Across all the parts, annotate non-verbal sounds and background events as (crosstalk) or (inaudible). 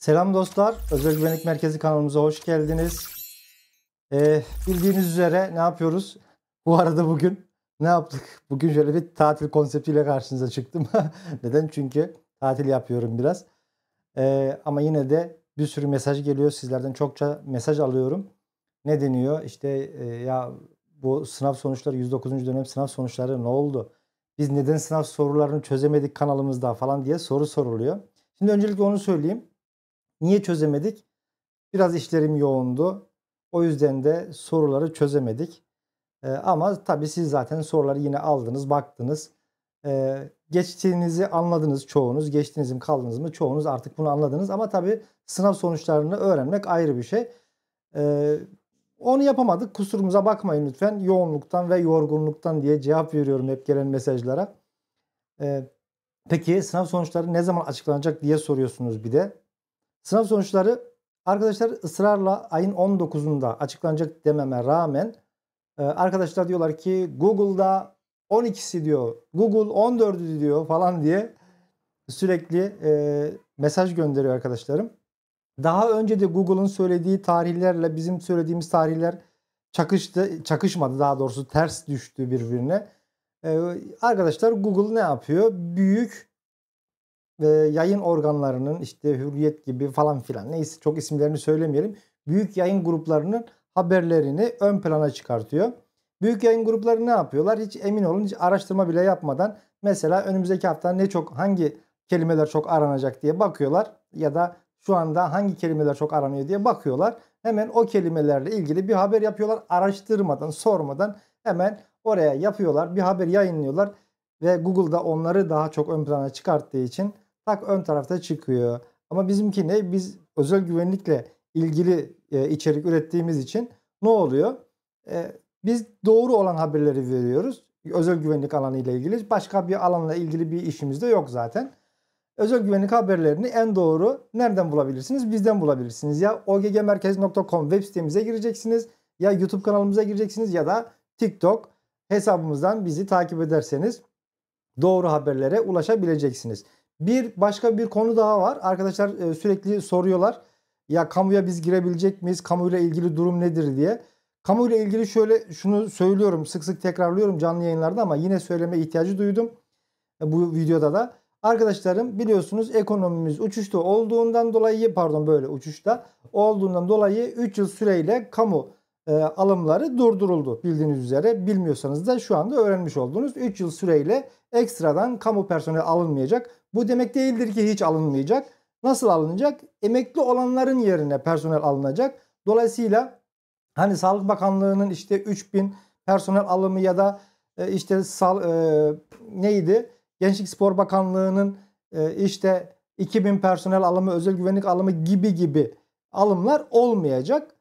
Selam dostlar. Özel Güvenlik Merkezi kanalımıza hoş geldiniz. Ee, bildiğiniz üzere ne yapıyoruz? Bu arada bugün ne yaptık? Bugün şöyle bir tatil konseptiyle karşınıza çıktım. (laughs) Neden? Çünkü tatil yapıyorum biraz. Ee, ama yine de bir sürü mesaj geliyor. Sizlerden çokça mesaj alıyorum. Ne deniyor? İşte e, ya bu sınav sonuçları 109. dönem sınav sonuçları ne oldu? Biz neden sınav sorularını çözemedik kanalımızda falan diye soru soruluyor. Şimdi öncelikle onu söyleyeyim. Niye çözemedik? Biraz işlerim yoğundu. O yüzden de soruları çözemedik. E, ama tabii siz zaten soruları yine aldınız, baktınız. E, geçtiğinizi anladınız çoğunuz. Geçtiğiniz mi kaldınız mı çoğunuz artık bunu anladınız. Ama tabii sınav sonuçlarını öğrenmek ayrı bir şey. E, onu yapamadık. Kusurumuza bakmayın lütfen. Yoğunluktan ve yorgunluktan diye cevap veriyorum hep gelen mesajlara. E, peki sınav sonuçları ne zaman açıklanacak diye soruyorsunuz bir de. Sınav sonuçları arkadaşlar ısrarla ayın 19'unda açıklanacak dememe rağmen e, arkadaşlar diyorlar ki Google'da 12'si diyor, Google 14'ü diyor falan diye sürekli e, mesaj gönderiyor arkadaşlarım. Daha önce de Google'ın söylediği tarihlerle bizim söylediğimiz tarihler çakıştı, çakışmadı daha doğrusu ters düştü birbirine. Ee, arkadaşlar Google ne yapıyor? Büyük e, yayın organlarının işte Hürriyet gibi falan filan neyse çok isimlerini söylemeyelim. Büyük yayın gruplarının haberlerini ön plana çıkartıyor. Büyük yayın grupları ne yapıyorlar? Hiç emin olun hiç araştırma bile yapmadan mesela önümüzdeki hafta ne çok hangi kelimeler çok aranacak diye bakıyorlar ya da şu anda hangi kelimeler çok aranıyor diye bakıyorlar. Hemen o kelimelerle ilgili bir haber yapıyorlar araştırmadan, sormadan hemen oraya yapıyorlar. Bir haber yayınlıyorlar ve Google'da onları daha çok ön plana çıkarttığı için tak ön tarafta çıkıyor. Ama bizimki ne? Biz özel güvenlikle ilgili e, içerik ürettiğimiz için ne oluyor? E, biz doğru olan haberleri veriyoruz. Özel güvenlik alanı ile ilgili. Başka bir alanla ilgili bir işimiz de yok zaten. Özel güvenlik haberlerini en doğru nereden bulabilirsiniz? Bizden bulabilirsiniz. Ya oggmerkez.com web sitemize gireceksiniz. Ya YouTube kanalımıza gireceksiniz ya da TikTok hesabımızdan bizi takip ederseniz doğru haberlere ulaşabileceksiniz. Bir başka bir konu daha var. Arkadaşlar e, sürekli soruyorlar. Ya kamuya biz girebilecek miyiz? Kamuyla ilgili durum nedir diye. Kamuyla ilgili şöyle şunu söylüyorum. Sık sık tekrarlıyorum canlı yayınlarda ama yine söyleme ihtiyacı duydum. E, bu videoda da. Arkadaşlarım biliyorsunuz ekonomimiz uçuşta olduğundan dolayı pardon böyle uçuşta olduğundan dolayı 3 yıl süreyle kamu e, alımları durduruldu bildiğiniz üzere. Bilmiyorsanız da şu anda öğrenmiş olduğunuz 3 yıl süreyle ekstradan kamu personeli alınmayacak. Bu demek değildir ki hiç alınmayacak. Nasıl alınacak? Emekli olanların yerine personel alınacak. Dolayısıyla hani Sağlık Bakanlığı'nın işte 3000 personel alımı ya da e, işte sal, e, neydi? Gençlik Spor Bakanlığı'nın e, işte 2000 personel alımı, özel güvenlik alımı gibi gibi alımlar olmayacak.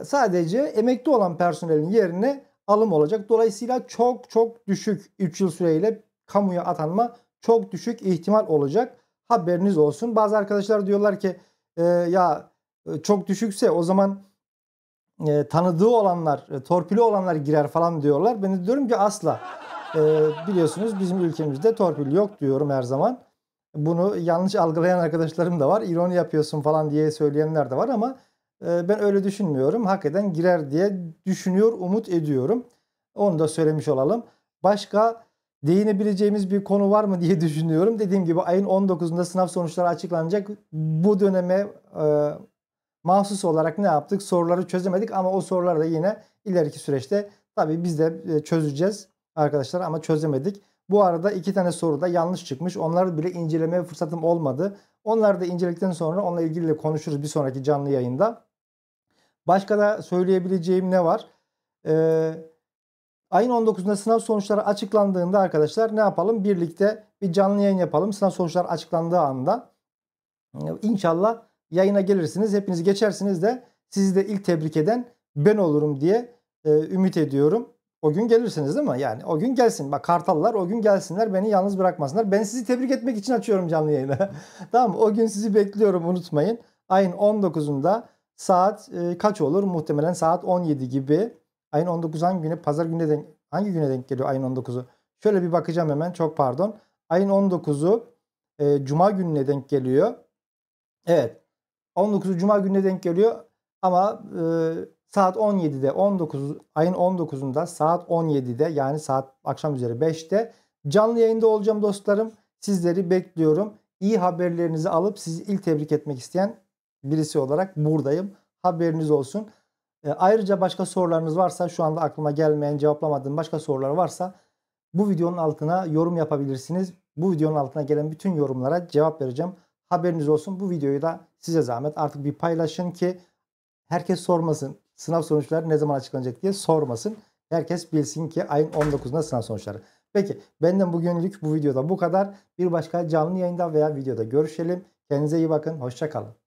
E, sadece emekli olan personelin yerine alım olacak. Dolayısıyla çok çok düşük 3 yıl süreyle kamuya atanma çok düşük ihtimal olacak. Haberiniz olsun. Bazı arkadaşlar diyorlar ki e, ya e, çok düşükse o zaman e, tanıdığı olanlar, e, torpili olanlar girer falan diyorlar. Ben de diyorum ki asla. E, biliyorsunuz bizim ülkemizde torpil yok diyorum her zaman. Bunu yanlış algılayan arkadaşlarım da var. İroni yapıyorsun falan diye söyleyenler de var ama ee, ben öyle düşünmüyorum. Hakikaten girer diye düşünüyor, umut ediyorum. Onu da söylemiş olalım. Başka değinebileceğimiz bir konu var mı diye (laughs) düşünüyorum. Dediğim gibi ayın 19'unda sınav sonuçları açıklanacak. Bu döneme e, mahsus olarak ne yaptık? Soruları çözemedik ama o soruları da yine ileriki süreçte tabii biz de e, çözeceğiz arkadaşlar ama çözemedik. Bu arada iki tane soru da yanlış çıkmış. Onları bile incelemeye fırsatım olmadı. Onları da inceledikten sonra onunla ilgili de konuşuruz bir sonraki canlı yayında. Başka da söyleyebileceğim ne var? Ee, ayın 19'unda sınav sonuçları açıklandığında arkadaşlar ne yapalım? Birlikte bir canlı yayın yapalım. Sınav sonuçları açıklandığı anda. inşallah yayına gelirsiniz. Hepiniz geçersiniz de sizi de ilk tebrik eden ben olurum diye e, ümit ediyorum. O gün gelirsiniz değil mi? Yani o gün gelsin. Bak kartallar o gün gelsinler beni yalnız bırakmasınlar. Ben sizi tebrik etmek için açıyorum canlı yayını. (laughs) tamam O gün sizi bekliyorum unutmayın. Ayın 19'unda Saat e, kaç olur? Muhtemelen saat 17 gibi. Ayın 19 hangi güne? Pazar gününe denk, hangi güne denk geliyor ayın 19'u? Şöyle bir bakacağım hemen. Çok pardon. Ayın 19'u e, Cuma gününe denk geliyor. Evet. 19'u Cuma gününe denk geliyor. Ama e, saat 17'de 19 ayın 19'unda saat 17'de yani saat akşam üzeri 5'te canlı yayında olacağım dostlarım. Sizleri bekliyorum. İyi haberlerinizi alıp sizi ilk tebrik etmek isteyen birisi olarak buradayım. Haberiniz olsun. E, ayrıca başka sorularınız varsa şu anda aklıma gelmeyen cevaplamadığım başka sorular varsa bu videonun altına yorum yapabilirsiniz. Bu videonun altına gelen bütün yorumlara cevap vereceğim. Haberiniz olsun bu videoyu da size zahmet artık bir paylaşın ki herkes sormasın. Sınav sonuçları ne zaman açıklanacak diye sormasın. Herkes bilsin ki ayın 19'unda sınav sonuçları. Peki benden bugünlük bu videoda bu kadar. Bir başka canlı yayında veya videoda görüşelim. Kendinize iyi bakın. Hoşçakalın.